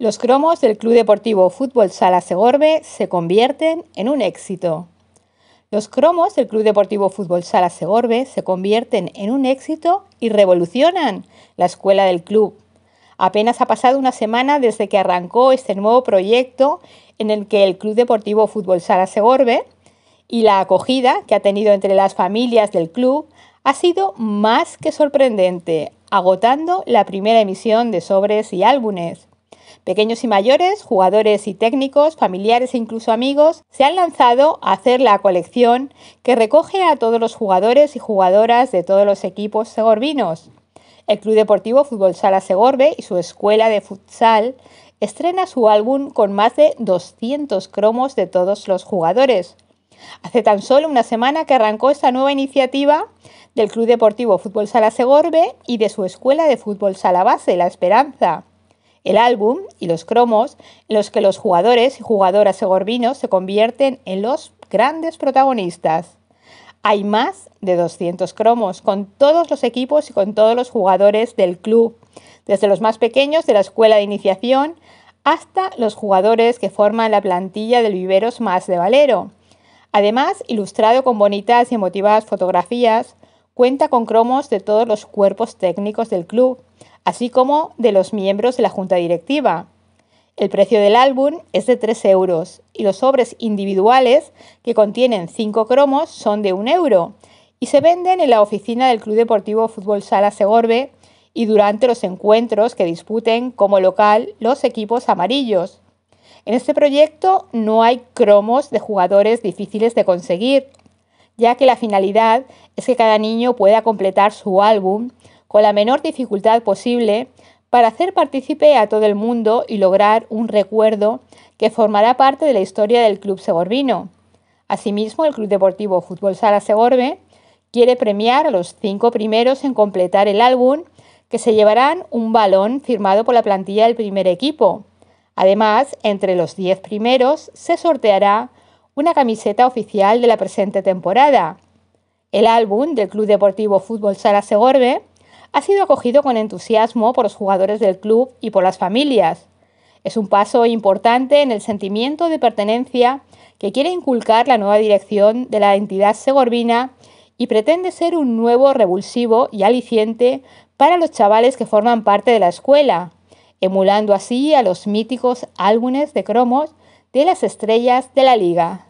Los cromos del Club Deportivo Fútbol Sala Segorbe se convierten en un éxito. Los cromos del Club Deportivo Fútbol Sala Segorbe se convierten en un éxito y revolucionan la escuela del club. Apenas ha pasado una semana desde que arrancó este nuevo proyecto en el que el Club Deportivo Fútbol Sala Segorbe y la acogida que ha tenido entre las familias del club ha sido más que sorprendente, agotando la primera emisión de sobres y álbumes Pequeños y mayores, jugadores y técnicos, familiares e incluso amigos, se han lanzado a hacer la colección que recoge a todos los jugadores y jugadoras de todos los equipos segorbinos. El Club Deportivo Fútbol Sala Segorbe y su escuela de futsal estrena su álbum con más de 200 cromos de todos los jugadores. Hace tan solo una semana que arrancó esta nueva iniciativa del Club Deportivo Fútbol Sala Segorbe y de su escuela de fútbol Sala Base, La Esperanza el álbum y los cromos en los que los jugadores y jugadoras segorbinos se convierten en los grandes protagonistas. Hay más de 200 cromos con todos los equipos y con todos los jugadores del club, desde los más pequeños de la escuela de iniciación hasta los jugadores que forman la plantilla del Viveros Más de Valero. Además, ilustrado con bonitas y emotivas fotografías, Cuenta con cromos de todos los cuerpos técnicos del club, así como de los miembros de la junta directiva. El precio del álbum es de 3 euros y los sobres individuales que contienen 5 cromos son de 1 euro y se venden en la oficina del Club Deportivo Fútbol Sala Segorbe y durante los encuentros que disputen como local los equipos amarillos. En este proyecto no hay cromos de jugadores difíciles de conseguir, ya que la finalidad es que cada niño pueda completar su álbum con la menor dificultad posible para hacer partícipe a todo el mundo y lograr un recuerdo que formará parte de la historia del Club segorbino. Asimismo, el Club Deportivo Fútbol Sala Segorbe quiere premiar a los cinco primeros en completar el álbum, que se llevarán un balón firmado por la plantilla del primer equipo. Además, entre los diez primeros se sorteará una camiseta oficial de la presente temporada. El álbum del Club Deportivo Fútbol Sala Segorbe ha sido acogido con entusiasmo por los jugadores del club y por las familias. Es un paso importante en el sentimiento de pertenencia que quiere inculcar la nueva dirección de la entidad segorbina y pretende ser un nuevo revulsivo y aliciente para los chavales que forman parte de la escuela, emulando así a los míticos álbumes de cromos de las estrellas de la liga.